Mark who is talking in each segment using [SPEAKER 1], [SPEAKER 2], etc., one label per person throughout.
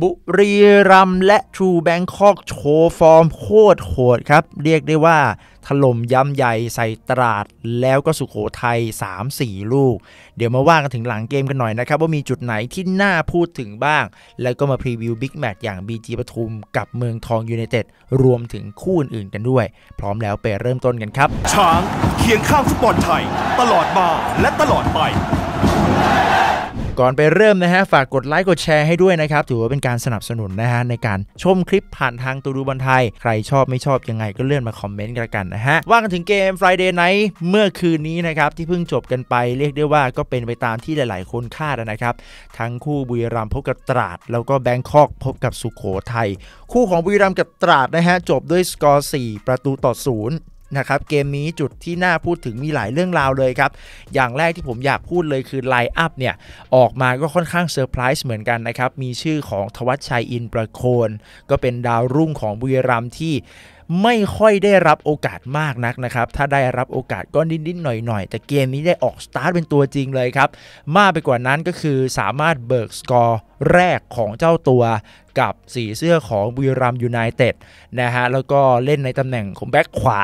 [SPEAKER 1] บุรีรัมและทรูแบงคอกโชว์ฟอร์มโคตรโหดครับ เรียกได้ว่า ถล่มย้ำใหญ่ใส่ตราดแล้วก็สุขโขทัย3-4 ลูก เดี๋ยวมาว่ากันถึงหลังเกมกันหน่อยนะครับ ว่ามีจุดไหนที่น่าพูดถึงบ้าง แล้วก็มาพรีวิวบิ๊กแมตช์อย่างบีจีปทุมกับเมืองทองยูไนเต็ดรวมถึงคู่อื่นๆกันด้วย พร้อมแล้วไปเริ่มต้นกันครับช้างเคียงข้างฟุตบอลไทย ตลอดมาและตลอดไปก่อนไปเริ่มนะฮะ ฝากกดไลค์กดแชร์ให้ด้วยนะครับ ถือว่าเป็นการสนับสนุนนะฮะ ในการชมคลิปผ่านทางตูดูบอลไทย ใครชอบไม่ชอบยังไงก็เลื่อนมาคอมเมนต์กันกันนะฮะ ว่ากันถึงเกม Friday Night เมื่อคืนนี้นะครับ ที่เพิ่งจบกันไป เรียกได้ว่าก็เป็นไปตามที่หลายๆคนคาดนะครับ ทั้งคู่บุรีรัมย์พบกับตราด แล้วก็แบงคอกพบกับสุโขทัย คู่ของบุรีรัมย์กับตราดนะฮะจบด้วยสกอร์4ประตูต่อ0นะครับเกมนี้จุดที่น่าพูดถึงมีหลายเรื่องราวเลยครับ อย่างแรกที่ผมอยากพูดเลยคือไลน์อัพเนี่ยออกมาก็ค่อนข้างเซอร์ไพรส์เหมือนกันนะครับ มีชื่อของทวัชชัยอินประโคน ก็เป็นดาวรุ่งของบุรีรัมที่ไม่ค่อยได้รับโอกาสมากนักนะครับ ถ้าได้รับโอกาสก็นิดๆหน่อยๆ แต่เกมนี้ได้ออกสตาร์ทเป็นตัวจริงเลยครับ มากไปกว่านั้นก็คือสามารถเบิกสกอร์แรกของเจ้าตัวกับ สีเสื้อของบุรีรัมยูไนเต็ดนะฮะ แล้วก็เล่นในตำแหน่งของแบ็คขวา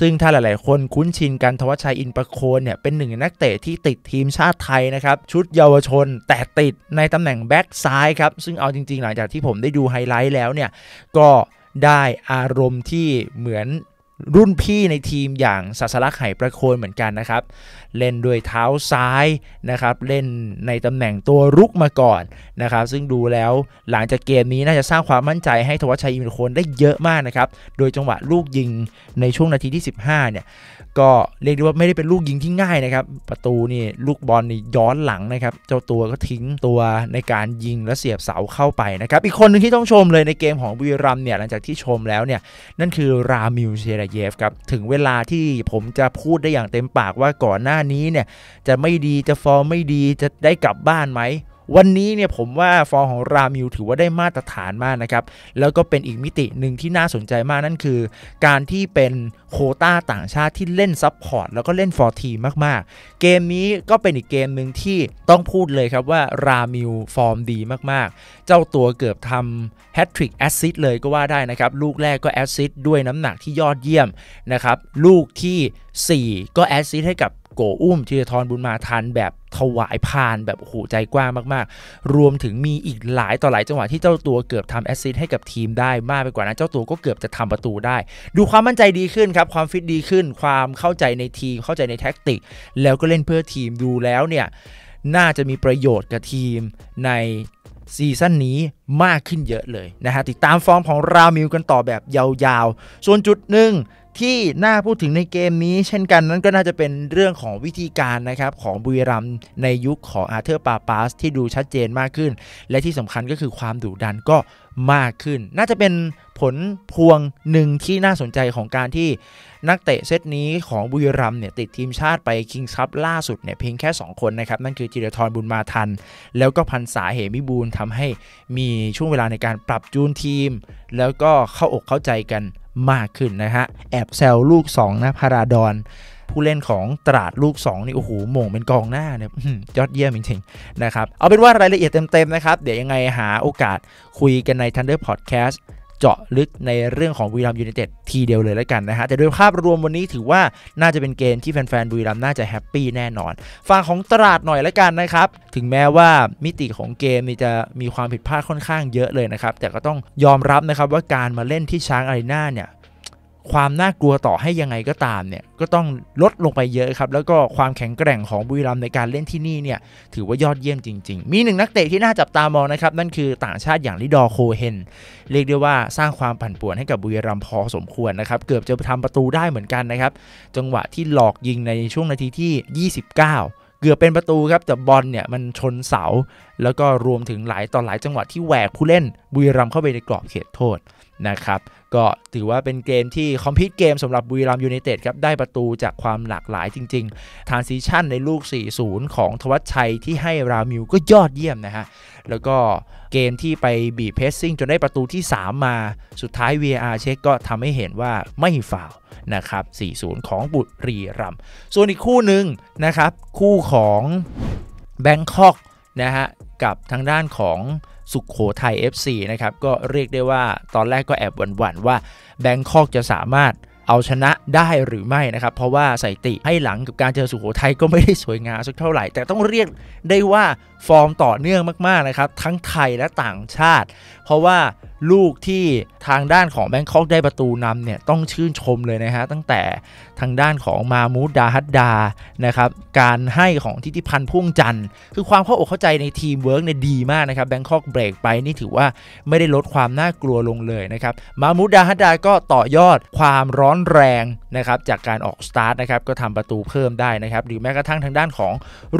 [SPEAKER 1] ซึ่งถ้าหลายๆ คนคุ้นชินกันทวัชชัยอินประโคนเนี่ยเป็นหนึ่งนักเตะที่ติดทีมชาติไทยนะครับ ชุดเยาวชนแต่ติดในตำแหน่งแบ็คซ้ายครับ ซึ่งเอาจริง ๆ หลังจากที่ผมได้ดูไฮไลท์แล้วเนี่ยก็ได้อารมณ์ที่เหมือนรุ่นพี่ในทีมอย่างศาสลักไห่ประโคนเหมือนกันนะครับ เล่นด้วยเท้าซ้ายนะครับ เล่นในตำแหน่งตัวรุกมาก่อนนะครับ ซึ่งดูแล้วหลังจากเกมนี้น่าจะสร้างความมั่นใจให้ทวัชชัยอิมโคนได้เยอะมากนะครับ โดยจังหวะลูกยิงในช่วงนาทีที่ 15 เนี่ยก็เรียกได้ว่าไม่ได้เป็นลูกยิงที่ง่ายนะครับ ประตูนี่ลูกบอลนี่ย้อนหลังนะครับ เจ้าตัวก็ทิ้งตัวในการยิงและเสียบเสาเข้าไปนะครับ อีกคนหนึ่งที่ต้องชมเลยในเกมของบุรีรัมเนี่ย หลังจากที่ชมแล้วเนี่ย นั่นคือรามิลเชรเยฟครับ ถึงเวลาที่ผมจะพูดได้อย่างเต็มปากว่าก่อนหน้านี้เนี่ย จะไม่ดีจะฟอร์มไม่ดีจะได้กลับบ้านไหมวันนี้เนี่ยผมว่าฟอร์มของรามิวถือว่าได้มาตรฐานมากนะครับ แล้วก็เป็นอีกมิติหนึ่งที่น่าสนใจมากนั่นคือ การที่เป็นโคต้าต่างชาติที่เล่นซับพอร์ตแล้วก็เล่นฟอร์ทีมาก ๆ เกมนี้ก็เป็นอีกเกมหนึ่งที่ต้องพูดเลยครับว่ารามิวฟอร์มดีมาก ๆ เจ้าตัวเกือบทำแฮตทริกแอซซิดเลยก็ว่าได้นะครับ ลูกแรกก็แอซซิดด้วยน้ำหนักที่ยอดเยี่ยมนะครับลูกที่ 4 ก็แอซซิดให้กับโกอุ้มธีรทรบุญมาทัน แบบถวายพานแบบโูหใจกว้างมากๆ รวมถึงมีอีกหลายต่อหลายจังหวะที่เจ้าตัวเกือบทำแอสซิสต์ให้กับทีมได้มากไปกว่านั้นเจ้าตัวก็เกือบจะทำประตูได้ ดูความมั่นใจดีขึ้นครับความฟิตดีขึ้น ความเข้าใจในทีมเข้าใจในแท็กติก แล้วก็เล่นเพื่อทีมดูแล้วเนี่ยน่าจะมีประโยชน์กับทีมในซีซั่นนี้มากขึ้นเยอะเลยนะฮะติดตามฟอร์มของรามิวกันต่อแบบยาวๆส่วนจุดหนึ่งที่น่าพูดถึงในเกมนี้ เช่นกันนั่นก็น่าจะเป็นเรื่องของวิธีการนะครับของบุยรัมในยุคของอาเธอร์ปาปาสที่ดูชัดเจนมากขึ้น และที่สำคัญก็คือความดุดันก็มากขึ้น น่าจะเป็นผลพวงหนึ่งที่น่าสนใจของการที่ นักเตะเซตนี้ของบุยรัมเนี่ยติดทีมชาติไปคิงส์คัพล่าสุดเนี่ยเพียงแค่ 2 คนนะครับ นั่นคือจิรทรบุญมาทันแล้วก็พันษาเหมิบูลทำให้มีช่วงเวลาในการปรับจูนทีม แล้วก็เข้าอกเข้าใจกันมากขึ้นนะฮะแอบแซวลูก2นะพาราดอน ผู้เล่นของตราดลูก 2 นี่โอ้โหมงเป็นกองหน้าเนี่ยยอดเยี่ยมจริงๆนะครับเอาเป็นว่ารายละเอียดเต็มๆนะครับเดี๋ยวยังไงหาโอกาสคุยกันใน Thunder Podcast เจาะลึกในเรื่องของบุรีรัมยูไนเต็ดทีเดียวเลยแล้วกันนะฮะแต่โดยภาพรวมวันนี้ถือว่าน่าจะเป็นเกมที่แฟนๆบุรีรัมน่าจะแฮปปี้แน่นอนฝั่งของตลาดหน่อยแล้วกันนะครับ ถึงแม้ว่ามิติของเกมจะมีความผิดพลาดค่อนข้างเยอะเลยนะครับ แต่ก็ต้องยอมรับนะครับว่าการมาเล่นที่ช้างอารีนาเนี่ยความน่ากลัวต่อให้ยังไงก็ตามเนี่ย ก็ต้องลดลงไปเยอะครับ แล้วก็ความแข็งแกร่งของบุรีรัมในการเล่นที่นี่เนี่ยถือว่ายอดเยี่ยมจริงๆ มีหนึ่งนักเตะที่น่าจับตามองนะครับนั่นคือต่างชาติอย่างลิดอโคเฮนเรียกได้ว่าสร้างความผันป่วนให้กับบุรีรัมพอสมควรนะครับ เกือบจะทำประตูได้เหมือนกันนะครับ จังหวะที่หลอกยิงในช่วงนาทีที่ 29 เกือบเป็นประตูครับแต่บอลเนี่ยมันชนเสาแล้วก็รวมถึงหลายต่อหลายจังหวะที่แหวกผู้เล่น บุรีรัมเข้าไปในกรอบเขตโทษนะครับก็ถือว่าเป็นเกมที่คอมพิวเกมสำหรับบุรีรัมยูไนเต็ดครับ ได้ประตูจากความหลากหลายจริง ๆทานซีชั่นในลูก 40 ของทวัชชัยที่ให้รามิวก็ยอดเยี่ยมนะฮะแล้วก็เกมที่ไปบีเพสซิ่งจนได้ประตูที่ 3 มาสุดท้าย v r เช็คก็ทำให้เห็นว่าไม่ฝ่าวนะครับ 40 ของบุรีรัมส่วนอีกคู่หนึ่งนะครับคู่ของแบงคอกนะฮะกับทางด้านของสุขโขทัย FC นะครับ ก็เรียกได้ว่าตอนแรกก็แอบหวั่นๆว่า แบงคอกจะสามารถเอาชนะได้หรือไม่นะครับ เพราะว่าสถิติให้หลังกับการเจอสุขโขทัยก็ไม่ได้สวยงามสักเท่าไหร่แต่ต้องเรียกได้ว่าฟอร์มต่อเนื่องมาก ๆ นะครับ ทั้งไทยและต่างชาติเพราะว่าลูกที่ทางด้านของแบงคอกได้ประตูนำเนี่ยต้องชื่นชมเลยนะฮะตั้งแต่ทางด้านของมามูดาฮัดดานะครับการให้ของทิติพันธ์พ่วงจันทร์คือความเข้าอกเข้าใจในทีมเวิร์กเนี่ยดีมากนะครับแบงคอกเบรกไปนี่ถือว่าไม่ได้ลดความน่ากลัวลงเลยนะครับมามูดดาฮัดดาก็ต่อยอดความร้อนแรงนะครับจากการออกสตาร์ทนะครับก็ทำประตูเพิ่มได้นะครับ หรือแม้กระทั่งทางด้านของ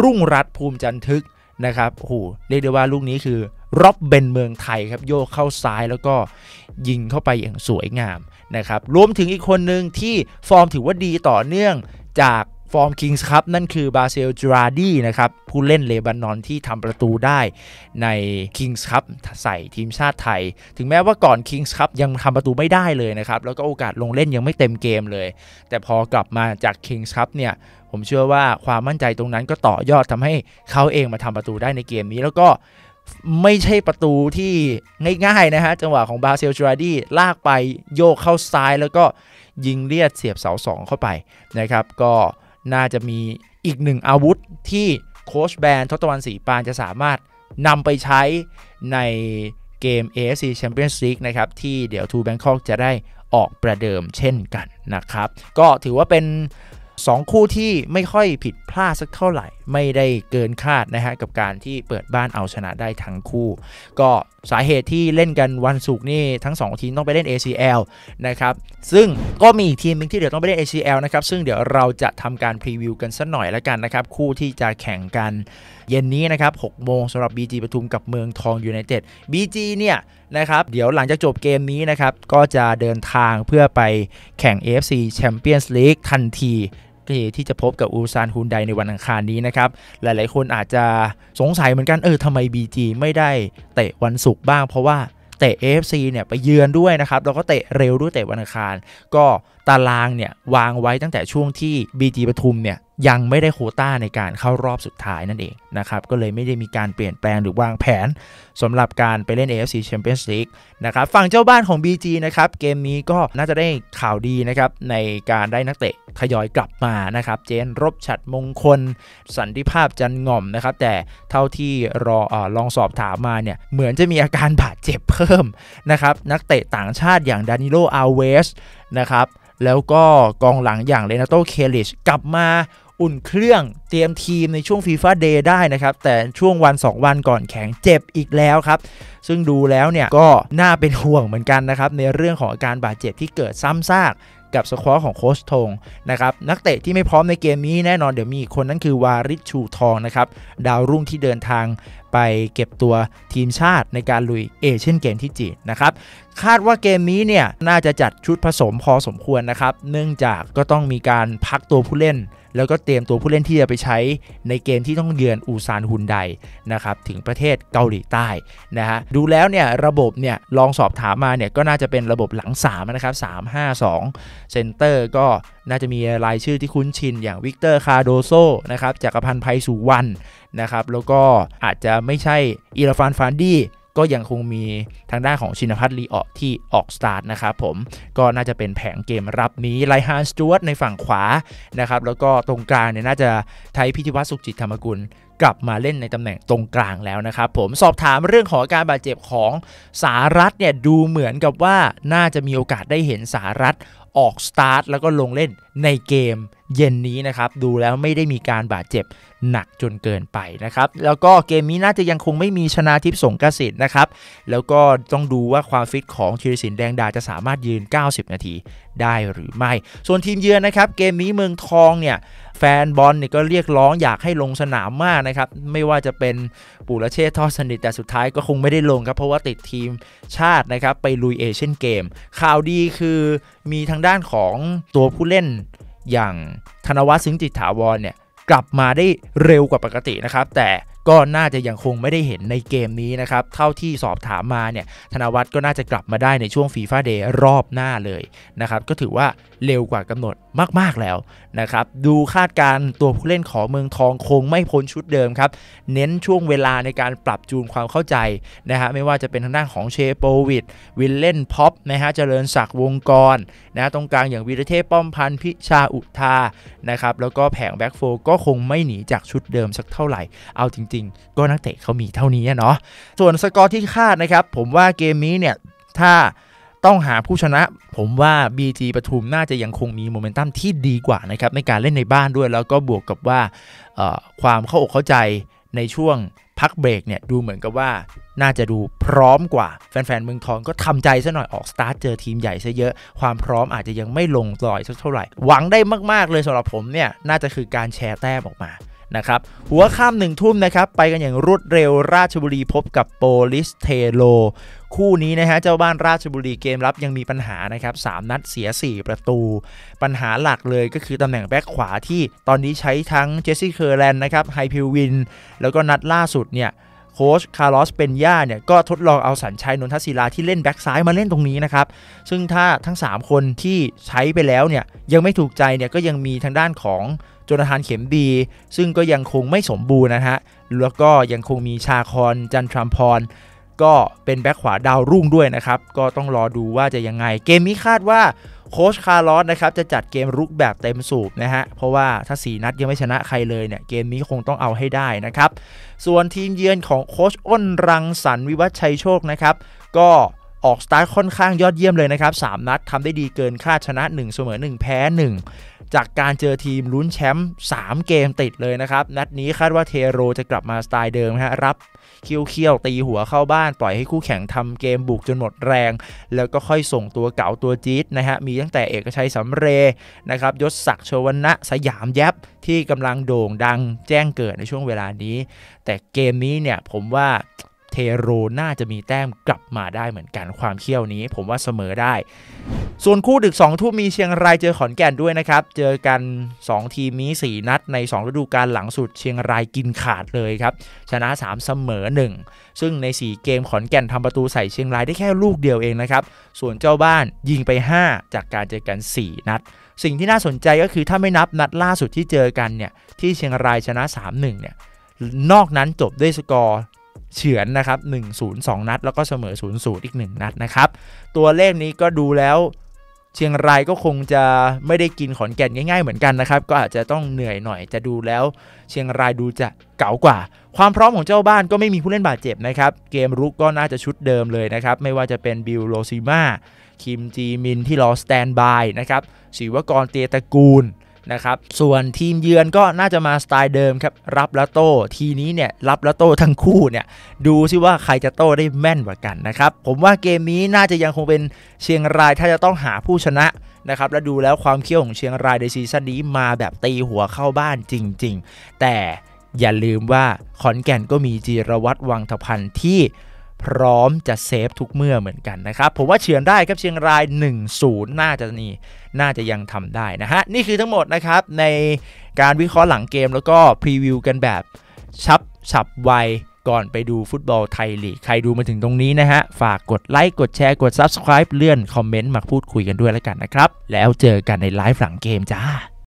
[SPEAKER 1] รุ่งรัตภูมิจันทึกนะครับโอ้โหเรียกได้ว่าลูกนี้คือร็อบเบนเมืองไทยครับโยกเข้าซ้ายแล้วก็ยิงเข้าไปอย่างสวยงามนะครับรวมถึงอีกคนหนึ่งที่ฟอร์มถือว่าดีต่อเนื่องจากฟอร์มคิงส์ครับนั่นคือบาเซลจูราดีนะครับผู้เล่นเลบานอนที่ทำประตูได้ในคิงส์ครับใส่ทีมชาติไทย ถึงแม้ว่าก่อนคิงส์ครับยังทำประตูไม่ได้เลยนะครับแล้วก็โอกาสลงเล่นยังไม่เต็มเกมเลย แต่พอกลับมาจากคิงส์ครับเนี่ยผมเชื่อว่าความมั่นใจตรงนั้นก็ต่อยอดทำให้เขาเองมาทำประตูได้ในเกมนี้แล้วก็ไม่ใช่ประตูที่ง่ายๆนะฮะจังหวะของบาเซลจูราดีลากไปโยกเข้าซ้ายแล้วก็ยิงเลียดเสียบเสาสองเข้าไปนะครับก็น่าจะมีอีกหนึ่งอาวุธที่โค้ชแบนทศตวรรษสีปานจะสามารถนำไปใช้ในเกม AFC Champions League นะครับ ที่เดี๋ยวทูแบงคอกจะได้ออกประเดิมเช่นกันนะครับ ก็ถือว่าเป็น 2 คู่ที่ไม่ค่อยผิดพลาดสักเท่าไหร่ไม่ได้เกินคาดนะฮะกับการที่เปิดบ้านเอาชนะได้ทั้งคู่ ก็สาเหตุที่เล่นกันวันศุกร์นี่ทั้ง 2 ทีมต้องไปเล่น ACL นะครับซึ่งก็มีอีกทีมนึงที่เดี๋ยวต้องไปเล่น ACL นะครับซึ่งเดี๋ยวเราจะทำการพรีวิวกันสักหน่อยแล้วกันนะครับคู่ที่จะแข่งกันเย็นนี้นะครับ6โมงสำหรับ BG ปทุมกับเมืองทองยูไนเต็ด BG เนี่ยนะครับเดี๋ยวหลังจากจบเกมนี้นะครับก็จะเดินทางเพื่อไปแข่ง AFC Champions League ทันทีที่จะพบกับอูซานฮุนไดในวันอังคารนี้นะครับ หลายๆ คนอาจจะสงสัยเหมือนกัน เออทำไม BG ไม่ได้เตะวันศุกร์บ้าง เพราะว่าเตะ AFC เนี่ยไปเยือนด้วยนะครับ แล้วก็เตะเร็วด้วยเตะวันอังคาร ก็ตารางเนี่ยวางไว้ตั้งแต่ช่วงที่ BG ปทุมเนี่ยยังไม่ได้โคต้าในการเข้ารอบสุดท้ายนั่นเองนะครับ ก็เลยไม่ได้มีการเปลี่ยนแปลงหรือวางแผนสำหรับการไปเล่น AFC Champions League นะครับ ฝั่งเจ้าบ้านของ BG นะครับเกมนี้ก็น่าจะได้ข่าวดีนะครับในการได้นักเตะทยอยกลับมานะครับ เจนรบฉัดมงคล สันติภาพจันง่อมนะครับแต่เท่าที่รออลองสอบถามมาเนี่ยเหมือนจะมีอาการบาดเจ็บเพิ่มนะครับนักเตะต่างชาติอย่างดานิโลอาเวสนะครับแล้วก็กองหลังอย่างเลนาโตเคลิชกลับมาอุ่นเครื่องเตรียมทีมในช่วงฟีฟ่าเดย์ได้นะครับ แต่ช่วงวัน 2 วันก่อนแข่งเจ็บอีกแล้วครับ ซึ่งดูแล้วเนี่ยก็น่าเป็นห่วงเหมือนกันนะครับในเรื่องของอาการบาดเจ็บที่เกิดซ้ำซากกับสควอของโคชทงนะครับนักเตะที่ไม่พร้อมในเกมนี้แน่นอนเดี๋ยวมีคนนั้นคือวาริชูทองนะครับดาวรุ่งที่เดินทางไปเก็บตัวทีมชาติในการลุยเอเชียนเกมที่จีนนะครับคาดว่าเกมนี้เนี่ยน่าจะจัดชุดผสมพอสมควรนะครับ เนื่องจากก็ต้องมีการพักตัวผู้เล่น แล้วก็เตรียมตัวผู้เล่นที่จะไปใช้ในเกมที่ต้องเยือนอูซานฮุนไดนะครับถึงประเทศเกาหลีใต้นะฮะดูแล้วเนี่ยระบบเนี่ยลองสอบถามมาเนี่ยก็น่าจะเป็นระบบหลัง 3 นะครับ 3 5 2เซนเตอร์ก็น่าจะมีรายชื่อที่คุ้นชินอย่างวิกเตอร์คาโดโซนะครับจากรพันธ์ไพสุวรรณนะครับแล้วก็อาจจะไม่ใช่ อีราฟานฟานดี้ก็ยังคงมีทางด้านของชินพัทรลีออที่ออกสตาร์ทนะครับผมก็น่าจะเป็นแผงเกมรับนี้ไลฮานสจวตในฝั่งขวานะครับแล้วก็ตรงกลางเนี่ยน่าจะไทยพิธิวัฒน์สุขจิตธรรมกุลกลับมาเล่นในตำแหน่งตรงกลางแล้วนะครับ ผมสอบถามเรื่องของการบาดเจ็บของสารัตเนี่ยดูเหมือนกับว่าน่าจะมีโอกาสได้เห็นสารัตออกสตาร์ท แล้วก็ลงเล่นในเกมเย็นนี้นะครับ ดูแล้วไม่ได้มีการบาดเจ็บหนักจนเกินไปนะครับแล้วก็เกมนี้น่าจะยังคงไม่มีชนะทิพย์สงกระสินนะครับแล้วก็ต้องดูว่าความฟิตของธีรสินแดงดาจะสามารถยืน 90 นาทีได้หรือไม่ ส่วนทีมเยือนนะครับ เกมนี้เมืองทองเนี่ยแฟนบอลนี่ก็เรียกร้องอยากให้ลงสนามมากนะครับ ไม่ว่าจะเป็นปุระเชษทอดสนิทแต่สุดท้ายก็คงไม่ได้ลงครับ เพราะว่าติดทีมชาตินะครับไปลุยเอเชียนเกมข่าวดีคือมีทางด้านของตัวผู้เล่นอย่างธนวัฒน์สิงจิตถาวรเนี่ยกลับมาได้เร็วกว่าปกตินะครับ แต่ก็น่าจะยังคงไม่ได้เห็นในเกมนี้นะครับเท่าที่สอบถามมาเนี่ยธนวัฒน์ก็น่าจะกลับมาได้ในช่วงฟีฟ่าเดย์รอบหน้าเลย นะครับก็ถือว่าเร็วกว่ากำหนดมาก ๆ แล้วนะครับดูคาดการตัวผู้เล่นของเมืองทองคงไม่พ้นชุดเดิมครับเน้นช่วงเวลาในการปรับจูนความเข้าใจนะฮะไม่ว่าจะเป็นทางด้านของเชโปวิดวิลเล่นพ็อปนะฮะเจริญศักดิ์วงกรนะตรงกลางอย่างวีรเทพป้อมพันธ์พิชาอุทานะครับแล้วก็แผงแบ็กโฟ ก็คงไม่หนีจากชุดเดิมสักเท่าไหร่เอาจริงจริงก็นักเตะเขามีเท่านี้เนาะ ส่วนสกอร์ที่คาดนะครับผมว่าเกมนี้เนี่ยถ้าต้องหาผู้ชนะผมว่า BG ปทุมน่าจะยังคงมีโมเมนตัมที่ดีกว่านะครับในการเล่นในบ้านด้วย แล้วก็บวกกับว่า ความเข้าอกเข้าใจในช่วงพักเบรกเนี่ยดูเหมือนกับว่าน่าจะดูพร้อมกว่าแฟนๆเมืองทองก็ทำใจซะหน่อยออกสตาร์ทเจอทีมใหญ่ซะเยอะความพร้อมอาจจะยังไม่ลงรอยสักเท่าไหร่หวังได้มากๆเลยสำหรับผมเนี่ยน่าจะคือการแชร์แต้มออกมานะครับหัวข้ามหนึ่งทุ่มนะครับไปกันอย่างรวดเร็วราชบุรีพบกับโปลิสเทโลคู่นี้นะฮะเจ้าบ้านราชบุรีเกมรับยังมีปัญหานะครับมนัดเสีย 4 ประตู ปัญหาหลักเลยก็คือตำแหน่งแบ็คขวาที่ตอนนี้ใช้ทั้งเจสซี่เคอร์แลนด์นะครับไฮพิววิน แล้วก็นัดล่าสุดเนี่ยโค้ชคาร์ลอสเปนย่าเนี่ยก็ทดลองเอาสัญชัยนนทศิลาที่เล่นแบ็กซ้ายมาเล่นตรงนี้นะครับซึ่งถ้าทั้ง 3 คนที่ใช้ไปแล้วเนี่ยยังไม่ถูกใจเนี่ยก็ยังมีทางด้านของโจนาธานเข็มบีซึ่งก็ยังคงไม่สมบูรณ์นะฮะแล้วก็ยังคงมีชาคอนจันทรัมพร ก็เป็นแบ็กขวาดาวรุ่งด้วยนะครับ ก็ต้องรอดูว่าจะยังไงเกมนี้คาดว่าโค้ชคาร์ลอสนะครับจะจัดเกมรุกแบบเต็มสูบนะฮะเพราะว่าถ้า 4 นัดยังไม่ชนะใครเลยเนี่ยเกมนี้คงต้องเอาให้ได้นะครับส่วนทีมเยือนของโค้ชอ้นรังสรรวิวัฒชัยโชคนะครับ ก็ออกสตาร์ทค่อนข้างยอดเยี่ยมเลยนะครับ3นัดทำได้ดีเกินคาดชนะ 1เสมอ1 แพ้ 1จากการเจอทีมลุ้นแชมป์3เกมติดเลยนะครับ นัดนี้คาดว่า เทโรจะกลับมาสไตล์เดิมฮะรับเคี้ยวๆตีหัวเข้าบ้านปล่อยให้คู่แข่งทำเกมบุกจนหมดแรง แล้วก็ค่อยส่งตัวเก่าตัวจี๊ดนะฮะมีตั้งแต่เอกชัยสำเรนะครับยศศักดิ์ชวันะสยามแยบที่กำลังโด่งดังแจ้งเกิดในช่วงเวลานี้ แต่เกมนี้เนี่ย ผมว่าเทโรน่าจะมีแต้มกลับมาได้เหมือนกันความเขี้ยวนี้ผมว่าเสมอได้ ส่วนคู่ดึก 2 ทุ่มมีเชียงรายเจอขอนแก่นด้วยนะครับ เจอกัน 2 ทีมนี้4นัดใน 2 ฤดูกาลหลังสุดเชียงรายกินขาดเลยครับ ชนะ 3 เสมอ 1 ซึ่งใน 4 เกมขอนแก่นทำประตูใส่เชียงรายได้แค่ลูกเดียวเองนะครับ ส่วนเจ้าบ้านยิงไป 5 จากการเจอกัน 4 นัด สิ่งที่น่าสนใจก็คือถ้าไม่นับนัดล่าสุดที่เจอกันเนี่ยที่เชียงรายชนะ 3-1เนี่ยนอกนั้นจบด้วยสกอร์เฉือนนะครับ1-0 2 นัด แล้วก็เสมอ0์อีก 1 นัดนะครับตัวเลขนี้ก็ดูแล้ว เชียงรายก็คงจะไม่ได้กินขอนแก่นง่ายๆเหมือนกันนะครับก็อาจจะต้องเหนื่อยหน่อยจะดูแล้ว เชียงรายดูจะเก๋ากว่า ความพร้อมของเจ้าบ้านก็ไม่มีผู้เล่นบาดเจ็บนะครับเกมรุกก็น่าจะชุดเดิมเลยนะครับไม่ว่าจะเป็นบิลโรซิมาคิมจีมินที่รอสแตนบายนะครับศิวกรเตียตระกูลนะครับส่วนทีมเยือนก็น่าจะมาสไตล์เดิมครับ รับและโต้ทีนี้เนี่ยรับและโต้ทั้งคู่เนี่ยดูซิว่าใครจะโต้ได้แม่นกว่ากันนะครับ ผมว่าเกมนี้น่าจะยังคงเป็นเชียงราย ถ้าจะต้องหาผู้ชนะนะครับและดูแล้วความเขี้ยวของเชียงรายในซีซั่นนี้ มาแบบตีหัวเข้าบ้านจริงๆ แต่อย่าลืมว่าขอนแก่นก็มีจีรวัตรวังทพันธ์ที่พร้อมจะเซฟทุกเมื่อเหมือนกันนะครับ ผมว่าเฉือนได้ครับเชียงราย 1-0 น่าจะนี่น่าจะยังทำได้นะฮะนี่คือทั้งหมดนะครับ ในการวิเคราะห์หลังเกมแล้วก็ พรีวิวกันแบบชับฉับไว ก่อนไปดูฟุตบอลไทยลีกใครดูมาถึงตรงนี้นะฮะฝากกดไลค์กดแชร์กด Subscribe เลื่อนคอมเมนต์มาพูดคุยกันด้วยแล้วกันนะครับ แล้วเจอกันในไลฟ์หลังเกมจ้า